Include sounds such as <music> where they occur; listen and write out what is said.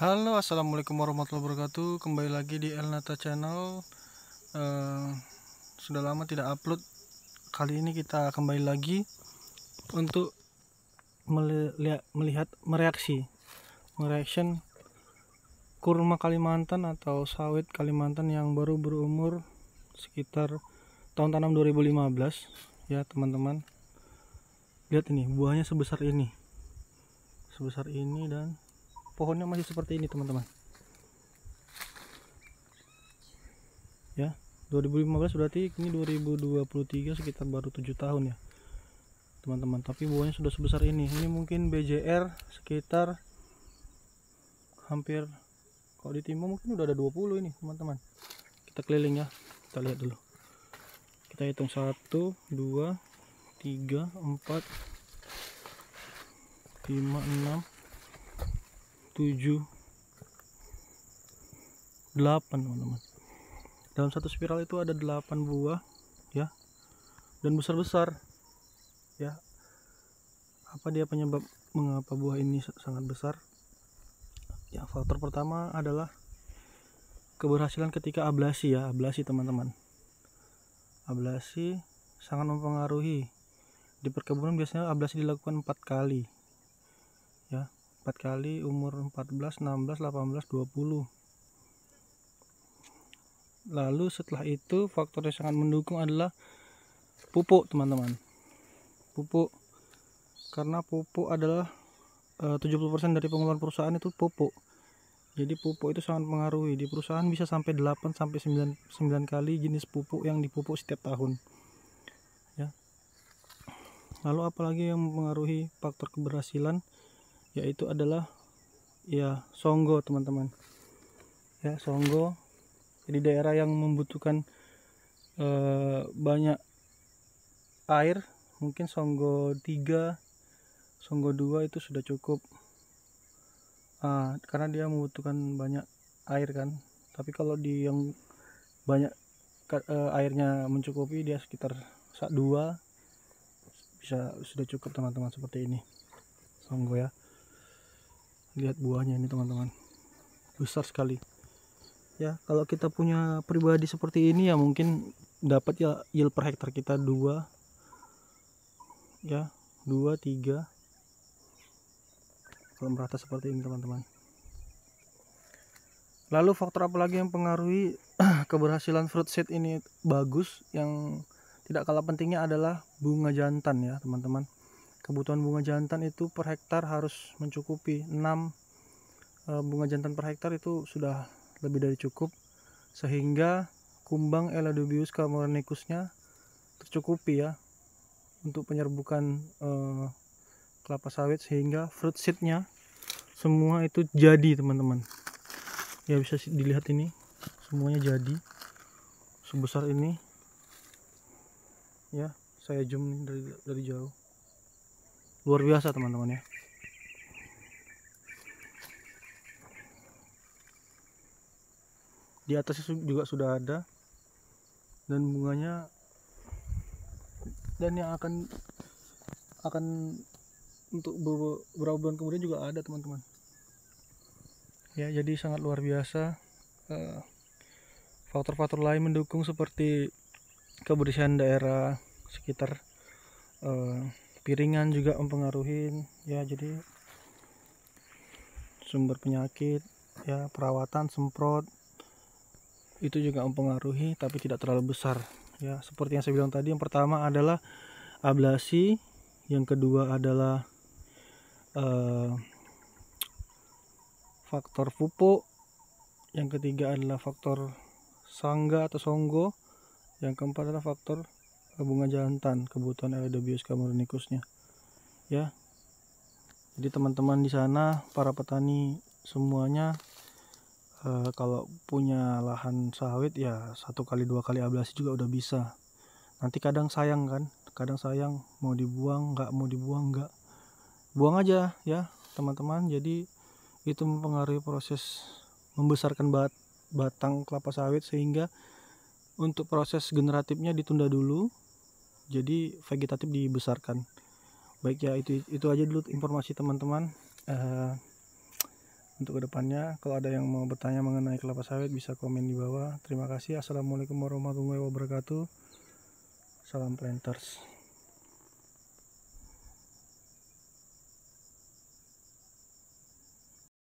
Halo assalamualaikum warahmatullahi wabarakatuh kembali lagi di Elnata channel uh, sudah lama tidak upload kali ini kita kembali lagi untuk melihat, melihat mereaksi mereaction kurma Kalimantan atau sawit Kalimantan yang baru berumur sekitar tahun tanam 2015 ya teman-teman lihat ini buahnya sebesar ini sebesar ini dan pohonnya masih seperti ini teman-teman ya 2015 berarti ini 2023 sekitar baru 7 tahun ya teman-teman tapi buahnya sudah sebesar ini ini mungkin BJR sekitar hampir kalau di timur mungkin udah ada 20 ini teman-teman kita keliling ya kita lihat dulu kita hitung 1 2 3 4 5 6 tujuh delapan teman-teman dalam satu spiral itu ada delapan buah ya dan besar-besar ya apa dia penyebab mengapa buah ini sangat besar ya faktor pertama adalah keberhasilan ketika ablasi ya ablasi teman-teman ablasi sangat mempengaruhi di perkebunan biasanya ablasi dilakukan empat kali ya 4 kali umur 14, 16, 18, 20 lalu setelah itu faktor yang sangat mendukung adalah pupuk teman-teman pupuk karena pupuk adalah e, eh, 70% dari pengeluaran perusahaan itu pupuk jadi pupuk itu sangat mengaruhi di perusahaan bisa sampai 8 sampai 9, 9 kali jenis pupuk yang dipupuk setiap tahun ya lalu apalagi yang mempengaruhi faktor keberhasilan yaitu adalah ya songgo teman-teman ya songgo jadi daerah yang membutuhkan e, banyak air mungkin songgo 3 songgo 2 itu sudah cukup ah, karena dia membutuhkan banyak air kan tapi kalau di yang banyak e, airnya mencukupi dia sekitar saat 2 bisa sudah cukup teman-teman seperti ini songgo ya lihat buahnya ini teman-teman besar sekali ya kalau kita punya pribadi seperti ini ya mungkin dapat ya yield per hektar kita dua ya dua tiga kalau merata seperti ini teman-teman lalu faktor apa lagi yang pengaruhi <clears throat> keberhasilan fruit set ini bagus yang tidak kalah pentingnya adalah bunga jantan ya teman-teman kebutuhan bunga jantan itu per hektar harus mencukupi 6 e, bunga jantan per hektar itu sudah lebih dari cukup sehingga kumbang Eladobius camoranicusnya tercukupi ya untuk penyerbukan eh, kelapa sawit sehingga fruit seednya semua itu jadi teman-teman ya bisa dilihat ini semuanya jadi sebesar ini ya saya zoom dari dari jauh luar biasa teman-teman ya di atas juga sudah ada dan bunganya dan yang akan akan untuk beberapa bulan kemudian juga ada teman-teman ya jadi sangat luar biasa eh, faktor-faktor lain mendukung seperti kebersihan daerah sekitar eh, piringan juga mempengaruhi ya jadi sumber penyakit ya perawatan semprot itu juga mempengaruhi tapi tidak terlalu besar ya seperti yang saya bilang tadi yang pertama adalah ablasi yang kedua adalah eh, faktor pupuk yang ketiga adalah faktor sangga atau songgo yang keempat adalah faktor bunga jantan kebutuhan Aledobius cameronicusnya ya jadi teman-teman di sana para petani semuanya eh, kalau punya lahan sawit ya satu kali dua kali ablasi juga udah bisa nanti kadang sayang kan kadang sayang mau dibuang nggak mau dibuang nggak buang aja ya teman-teman jadi itu mempengaruhi proses membesarkan bat batang kelapa sawit sehingga untuk proses generatifnya ditunda dulu jadi vegetatif dibesarkan baik ya itu itu aja dulu informasi teman-teman uh, untuk kedepannya kalau ada yang mau bertanya mengenai kelapa sawit bisa komen di bawah terima kasih assalamualaikum warahmatullahi wabarakatuh salam planters